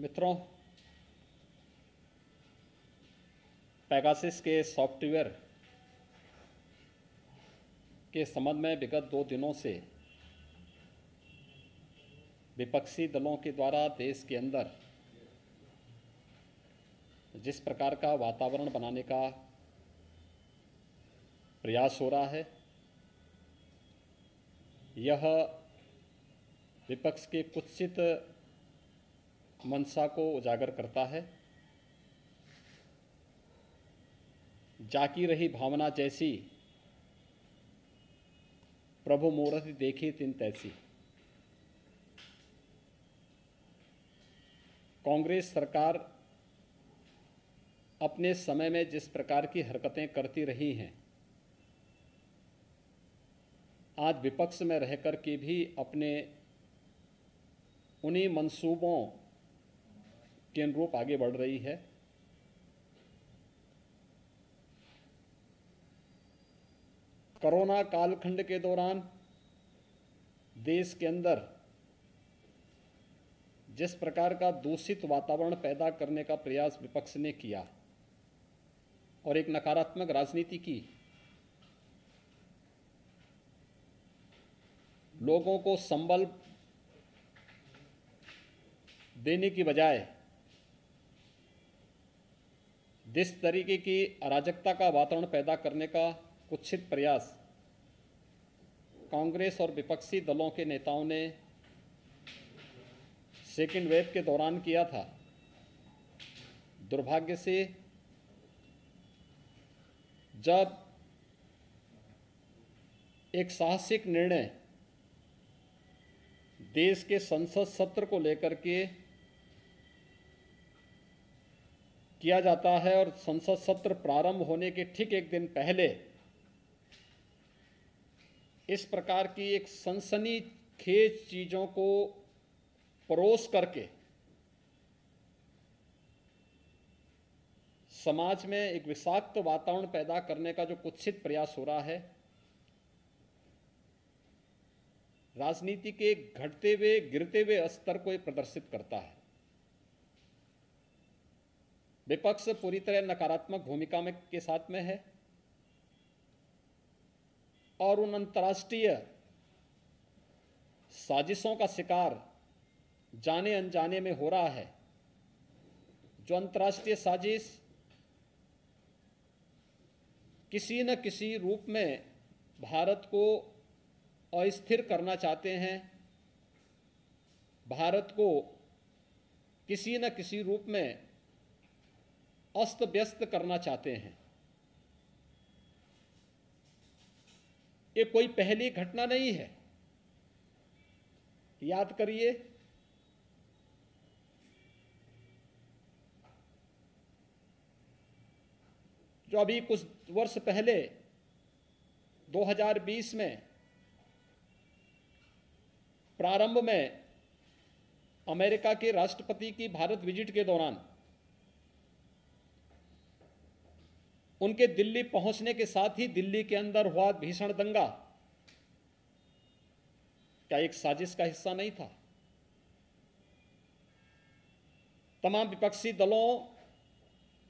मित्रों पैगासिस के सॉफ्टवेयर के संबंध में विगत दो दिनों से विपक्षी दलों के द्वारा देश के अंदर जिस प्रकार का वातावरण बनाने का प्रयास हो रहा है यह विपक्ष के कुत्सित मनसा को उजागर करता है जाकी रही भावना जैसी प्रभु मूर्त देखी तिन तैसी कांग्रेस सरकार अपने समय में जिस प्रकार की हरकतें करती रही हैं आज विपक्ष में रह के भी अपने उन्हीं मंसूबों के अनुरूप आगे बढ़ रही है कोरोना कालखंड के दौरान देश के अंदर जिस प्रकार का दूषित वातावरण पैदा करने का प्रयास विपक्ष ने किया और एक नकारात्मक राजनीति की लोगों को संबल देने की बजाय जिस तरीके की अराजकता का वातावरण पैदा करने का कुछित प्रयास कांग्रेस और विपक्षी दलों के नेताओं ने सेकेंड वेव के दौरान किया था दुर्भाग्य से जब एक साहसिक निर्णय देश के संसद सत्र को लेकर के किया जाता है और संसद सत्र प्रारंभ होने के ठीक एक दिन पहले इस प्रकार की एक सनसनी खेज चीज़ों को परोस करके समाज में एक विषाक्त वातावरण पैदा करने का जो कुत्सित प्रयास हो रहा है राजनीति के घटते हुए गिरते हुए स्तर को यह प्रदर्शित करता है विपक्ष पूरी तरह नकारात्मक भूमिका में के साथ में है और उन अंतर्राष्ट्रीय साजिशों का शिकार जाने अनजाने में हो रहा है जो अंतर्राष्ट्रीय साजिश किसी न किसी रूप में भारत को अस्थिर करना चाहते हैं भारत को किसी न किसी रूप में अस्त व्यस्त करना चाहते हैं ये कोई पहली घटना नहीं है याद करिए जो अभी कुछ वर्ष पहले 2020 में प्रारंभ में अमेरिका के राष्ट्रपति की भारत विजिट के दौरान उनके दिल्ली पहुंचने के साथ ही दिल्ली के अंदर हुआ भीषण दंगा क्या एक साजिश का हिस्सा नहीं था तमाम विपक्षी दलों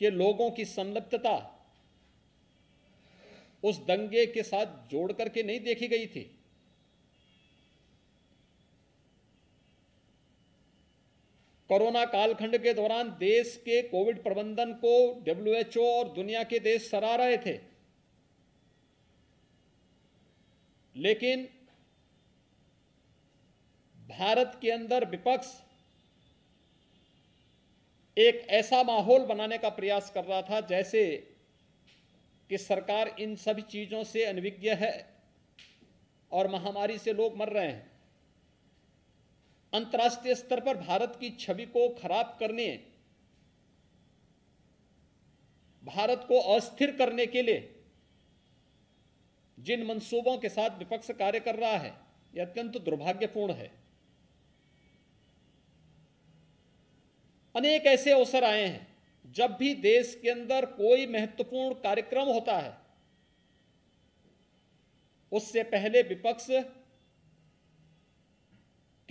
के लोगों की संलिप्तता उस दंगे के साथ जोड़ करके नहीं देखी गई थी कोरोना कालखंड के दौरान देश के कोविड प्रबंधन को डब्ल्यूएचओ और दुनिया के देश सराह रहे थे लेकिन भारत के अंदर विपक्ष एक ऐसा माहौल बनाने का प्रयास कर रहा था जैसे कि सरकार इन सभी चीज़ों से अनभिज्ञ है और महामारी से लोग मर रहे हैं अंतर्राष्ट्रीय स्तर पर भारत की छवि को खराब करने भारत को अस्थिर करने के लिए जिन मंसूबों के साथ विपक्ष कार्य कर रहा है यह अत्यंत दुर्भाग्यपूर्ण है अनेक ऐसे अवसर आए हैं जब भी देश के अंदर कोई महत्वपूर्ण कार्यक्रम होता है उससे पहले विपक्ष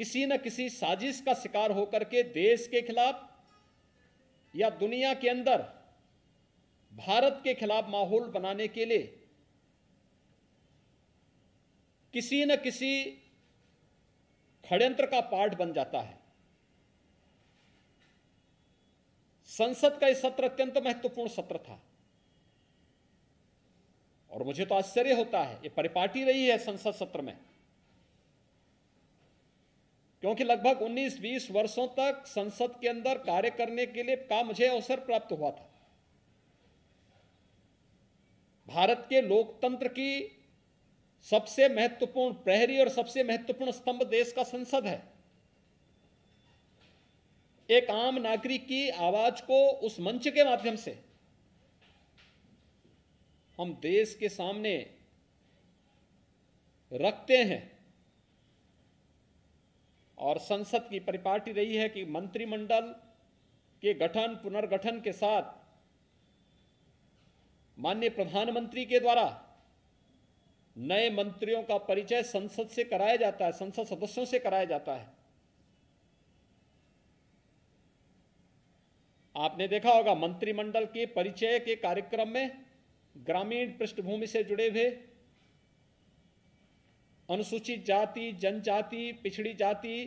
किसी न किसी साजिश का शिकार होकर के देश के खिलाफ या दुनिया के अंदर भारत के खिलाफ माहौल बनाने के लिए किसी न किसी षड्यंत्र का पार्ट बन जाता है संसद का यह सत्र अत्यंत महत्वपूर्ण सत्र था और मुझे तो आश्चर्य होता है ये परिपाटी रही है संसद सत्र में क्योंकि लगभग 19-20 वर्षों तक संसद के अंदर कार्य करने के लिए का मुझे अवसर प्राप्त हुआ था भारत के लोकतंत्र की सबसे महत्वपूर्ण प्रहरी और सबसे महत्वपूर्ण स्तंभ देश का संसद है एक आम नागरिक की आवाज को उस मंच के माध्यम से हम देश के सामने रखते हैं और संसद की परिपाटी रही है कि मंत्रिमंडल के गठन पुनर्गठन के साथ माननीय प्रधानमंत्री के द्वारा नए मंत्रियों का परिचय संसद से कराया जाता है संसद सदस्यों से कराया जाता है आपने देखा होगा मंत्रिमंडल के परिचय के कार्यक्रम में ग्रामीण पृष्ठभूमि से जुड़े हुए अनुसूचित जाति जनजाति पिछड़ी जाति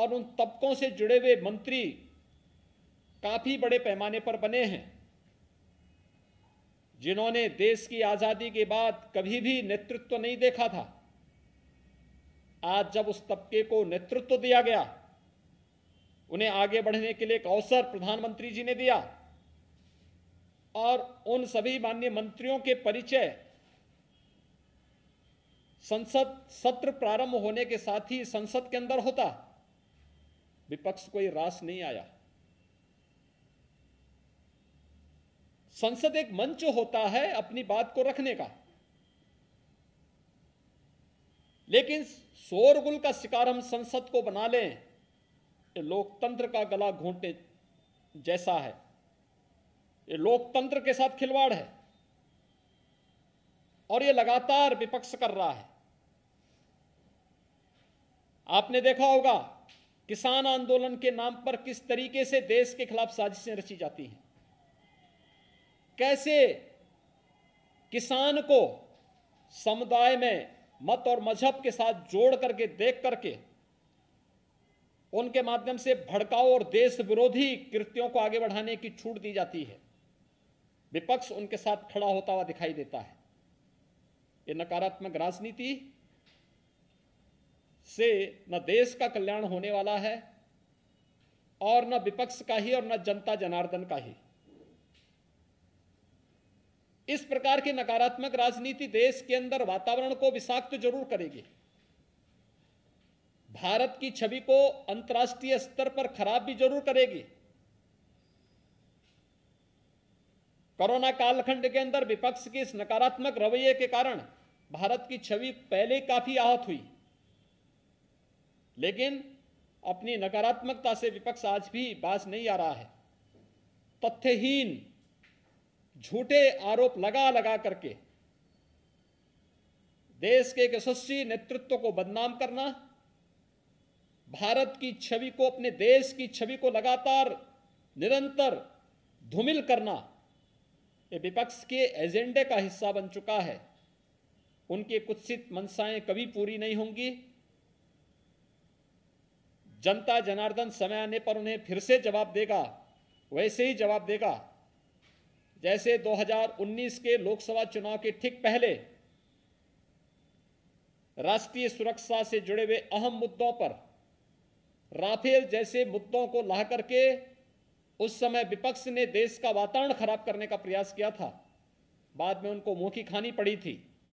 और उन तबकों से जुड़े हुए मंत्री काफ़ी बड़े पैमाने पर बने हैं जिन्होंने देश की आज़ादी के बाद कभी भी नेतृत्व नहीं देखा था आज जब उस तबके को नेतृत्व दिया गया उन्हें आगे बढ़ने के लिए एक अवसर प्रधानमंत्री जी ने दिया और उन सभी माननीय मंत्रियों के परिचय संसद सत्र प्रारंभ होने के साथ ही संसद के अंदर होता विपक्ष कोई रास नहीं आया संसद एक मंच होता है अपनी बात को रखने का लेकिन शोरगुल का शिकार हम संसद को बना लें ये लोकतंत्र का गला घोंटने जैसा है ये लोकतंत्र के साथ खिलवाड़ है और ये लगातार विपक्ष कर रहा है आपने देखा होगा किसान आंदोलन के नाम पर किस तरीके से देश के खिलाफ साजिशें रची जाती हैं कैसे किसान को समुदाय में मत और मजहब के साथ जोड़ करके देख करके उनके माध्यम से भड़काओ और देश विरोधी कृत्यों को आगे बढ़ाने की छूट दी जाती है विपक्ष उनके साथ खड़ा होता हुआ दिखाई देता है ये नकारात्मक राजनीति से न देश का कल्याण होने वाला है और न विपक्ष का ही और न जनता जनार्दन का ही इस प्रकार की नकारात्मक राजनीति देश के अंदर वातावरण को विषाक्त जरूर करेगी भारत की छवि को अंतर्राष्ट्रीय स्तर पर खराब भी जरूर करेगी कोरोना कालखंड के अंदर विपक्ष के इस नकारात्मक रवैये के कारण भारत की छवि पहले काफी आहत हुई लेकिन अपनी नकारात्मकता से विपक्ष आज भी बाज नहीं आ रहा है तथ्यहीन झूठे आरोप लगा लगा करके देश के एक यशस्वी नेतृत्व को बदनाम करना भारत की छवि को अपने देश की छवि को लगातार निरंतर धूमिल करना ये विपक्ष के एजेंडे का हिस्सा बन चुका है उनकी कुत्सित मनसाएं कभी पूरी नहीं होंगी जनता जनार्दन समय आने पर उन्हें फिर से जवाब देगा वैसे ही जवाब देगा जैसे 2019 के लोकसभा चुनाव के ठीक पहले राष्ट्रीय सुरक्षा से जुड़े हुए अहम मुद्दों पर राफेल जैसे मुद्दों को ला करके उस समय विपक्ष ने देश का वातावरण खराब करने का प्रयास किया था बाद में उनको मुंह की खानी पड़ी थी